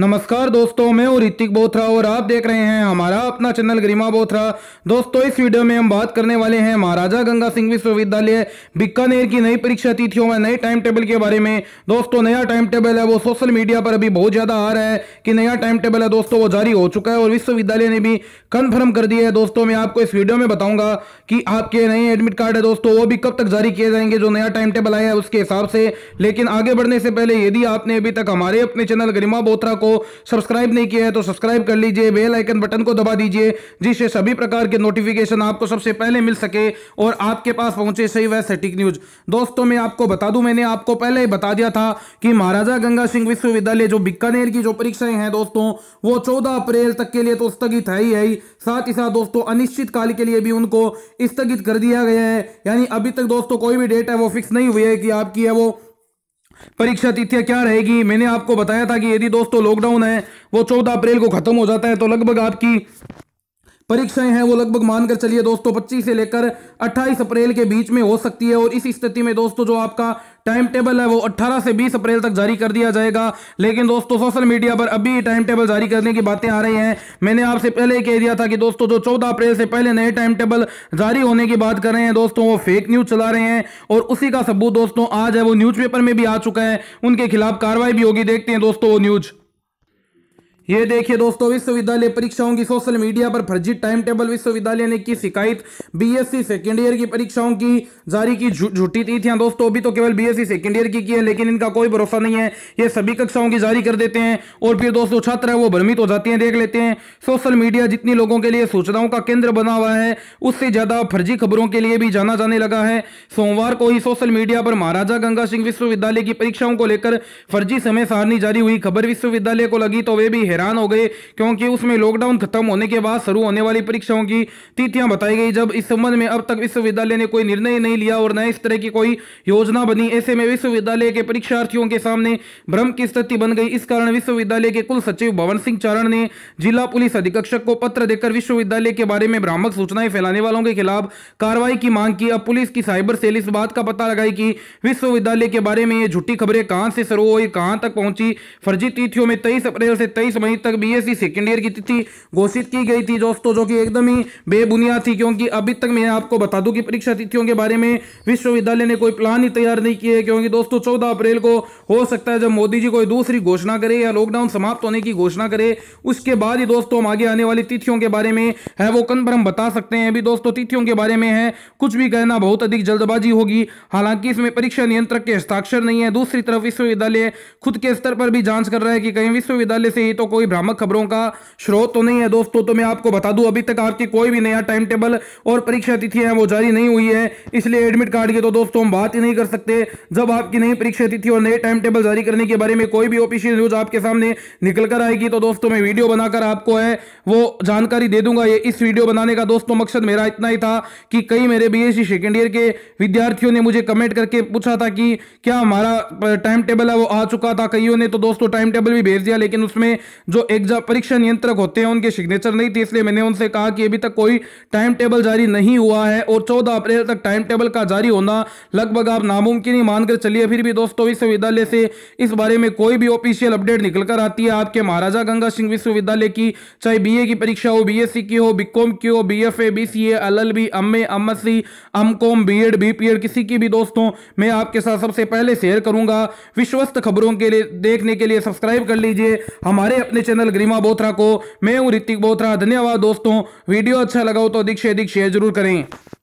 नमस्कार दोस्तों मैं हूँ ऋतिक बोथरा और आप देख रहे हैं हमारा अपना चैनल गरिमा बोथरा दोस्तों इस वीडियो में हम बात करने वाले हैं महाराजा गंगा सिंह विश्वविद्यालय बीकानेर की नई परीक्षा तिथियों में नए टाइम टेबल के बारे में दोस्तों नया टाइम टेबल है वो सोशल मीडिया पर अभी बहुत ज़्यादा आ रहा है कि नया टाइम टेबल है दोस्तों वो जारी हो चुका है और विश्वविद्यालय ने भी कन्फर्म कर दिया है दोस्तों मैं आपको इस वीडियो में बताऊंगा कि आपके नए एडमिट कार्ड है दोस्तों वो भी कब तक जारी किए जाएंगे जो नया टाइम टेबल आया है उसके हिसाब से लेकिन आगे बढ़ने से पहले यदि आपने अभी तक हमारे अपने चैनल गरिमा बोथरा को को सब्सक्राइब नहीं किया है तो सब्सक्राइब कर लीजिए बेल आइकन बटन को दबा दीजिए जिससे सभी प्रकार के नोटिफिकेशन आपको सबसे पहले मिल सके और आपके पास पहुंचे सही वह सटीक न्यूज दोस्तों मैं आपको बता दूं मैंने आपको पहले ही बता दिया था कि महाराजा गंगा सिंह विश्वविद्यालय जो बीकानेर की जो परीक्षाएं हैं दोस्तों वो चौदह अप्रैल तक के लिए तो स्थगित है ही है साथ ही साथ दोस्तों अनिश्चित काल के लिए भी उनको स्थगित कर दिया गया है यानी अभी तक दोस्तों कोई भी डेट है वो फिक्स नहीं हुई है कि आपकी है वो परीक्षा तिथियां क्या रहेगी मैंने आपको बताया था कि यदि दोस्तों लॉकडाउन है वो चौदह अप्रैल को खत्म हो जाता है तो लगभग आपकी परीक्षाएं हैं वो लगभग मानकर चलिए दोस्तों 25 से लेकर 28 अप्रैल के बीच में हो सकती है और इस स्थिति में दोस्तों जो आपका टाइम टेबल है वो 18 से 20 अप्रैल तक जारी कर दिया जाएगा लेकिन दोस्तों सोशल मीडिया पर अभी टाइम टेबल जारी करने की बातें आ रही हैं मैंने आपसे पहले कह दिया था कि दोस्तों जो 14 अप्रैल से पहले नए टाइम टेबल जारी होने की बात कर रहे हैं दोस्तों वो फेक न्यूज चला रहे हैं और उसी का सबूत दोस्तों आज है वो पेपर में भी आ चुका है उनके खिलाफ कार्रवाई भी होगी देखते हैं दोस्तों वो न्यूज़ ये देखिए दोस्तों विश्वविद्यालय परीक्षाओं की सोशल मीडिया पर फर्जी टाइम टेबल विश्वविद्यालय ने की शिकायत बीएससी सेकेंड ईयर की परीक्षाओं की जारी की झूठी तिथियां हाँ दोस्तों अभी तो केवल बीएससी सेकेंड ईयर की की है लेकिन इनका कोई भरोसा नहीं है ये सभी कक्षाओं की जारी कर देते हैं और फिर दोस्तों छात्र है वो भ्रमित हो जाती है देख लेते हैं सोशल मीडिया जितनी लोगों के लिए सूचनाओं का केंद्र बना हुआ है उससे ज्यादा फर्जी खबरों के लिए भी जाना जाने लगा है सोमवार को ही सोशल मीडिया पर महाराजा गंगा सिंह विश्वविद्यालय की परीक्षाओं को लेकर फर्जी समय सारणी जारी हुई खबर विश्वविद्यालय को लगी तो वे भी हैरान हो गए क्योंकि उसमें लॉकडाउन खत्म होने के बाद शुरू होने वाली परीक्षाओं की तिथियां बताई गई जब इस संबंध में अब तक विश्वविद्यालय ने कोई निर्णय नहीं लिया और न इस तरह की कोई योजना बनी ऐसे में विश्वविद्यालय के परीक्षार्थियों के सामने भ्रम की स्थिति बन गई इस कारण विश्वविद्यालय के कुल सचिव भवन सिंह चारण ने जिला पुलिस अधीक्षक को पत्र देकर विश्वविद्यालय के बारे में भ्रामक सूचनाएं फैलाने वालों के खिलाफ कार्रवाई की मांग की अब पुलिस की साइबर सेल इस बात का पता लगाई कि विश्वविद्यालय के बारे में ये झूठी खबरें कहां से शुरू हुई कहां तक पहुंची फर्जी तिथियों में तेईस अप्रैल से तेईस मई मई तक बीएससी सेकेंड ईयर की तिथि घोषित की गई थी दोस्तों जो कि एकदम ही बेबुनियाद थी क्योंकि अभी तक मैं आपको बता दूं कि परीक्षा तिथियों के बारे में विश्वविद्यालय ने कोई प्लान ही तैयार नहीं किया है क्योंकि दोस्तों चौदह अप्रैल को हो सकता है जब मोदी जी कोई दूसरी घोषणा करे या लॉकडाउन समाप्त होने की घोषणा करे उसके बाद ही दोस्तों हम आगे आने वाली तिथियों के बारे में है वो कन्फर्म बता सकते हैं अभी दोस्तों तिथियों के बारे में है कुछ भी कहना बहुत अधिक जल्दबाजी होगी हालांकि इसमें परीक्षा नियंत्रक के हस्ताक्षर नहीं है दूसरी तरफ विश्वविद्यालय खुद के स्तर पर भी जांच कर रहा है कि कहीं विश्वविद्यालय से ही तो कोई भ्रामक खबरों का स्रोत तो नहीं है दोस्तों तो, तो मैं आपको बता दूं अभी तक आपकी कोई भी नया टाइम टेबल और परीक्षा तिथि है वो जारी नहीं हुई है इसलिए एडमिट कार्ड की तो दोस्तों हम बात ही नहीं कर सकते जब आपकी नई परीक्षा तिथि और नए टाइम टेबल जारी करने के बारे में कोई भी ऑफिशियल न्यूज आपके सामने निकल कर आएगी तो दोस्तों मैं वीडियो बनाकर आपको है वो जानकारी दे दूंगा ये इस वीडियो बनाने का दोस्तों मकसद मेरा इतना ही था कि कई मेरे बी बीएससी सेकेंड ईयर के विद्यार्थियों ने मुझे कमेंट करके पूछा था कि क्या हमारा टाइम टेबल है वो आ चुका था कईयों ने तो दोस्तों टाइम टेबल भी भेज दिया लेकिन उसमें जो एग्जाम परीक्षा नियंत्रक होते हैं उनके सिग्नेचर नहीं थे इसलिए मैंने उनसे कहा कि अभी तक कोई टाइम टेबल जारी नहीं हुआ है और चौदह अप्रैल तक टाइम टेबल का जारी होना लगभग आप नामुमकिन ही मानकर चलिए फिर भी दोस्तों विश्वविद्यालय से इस बारे में कोई भी ऑफिशियल अपडेट निकल कर आती है आपके महाराजा गंगा सिंह विश्वविद्यालय की चाहे बी की परीक्षा हो बीएससी की हो बीकॉम की हो C MCom BEd BPEd किसी की भी दोस्तों मैं आपके साथ सबसे पहले शेयर करूंगा विश्वस्त खबरों के लिए देखने के लिए सब्सक्राइब कर लीजिए हमारे अपने अपने चैनल गरिमा बोथरा को मैं हूँ ऋतिक बोथरा धन्यवाद दोस्तों वीडियो अच्छा लगा हो तो अधिक से अधिक शेयर जरूर करें